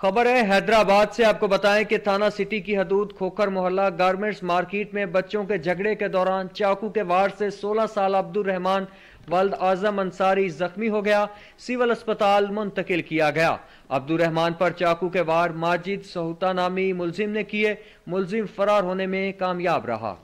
खबर है हैदराबाद से आपको बताएं कि थाना सिटी की हदूद खोखर मोहल्ला गारमेंट्स मार्केट में बच्चों के झगड़े के दौरान चाकू के वार से 16 साल अब्दुल रहमान वल्द आजम अंसारी जख्मी हो गया सिविल अस्पताल मुंतकिल किया गया अब्दुल रहमान पर चाकू के वार माजिद सहुता नामी मुलजिम ने किए मुलजिम फरार होने में कामयाब रहा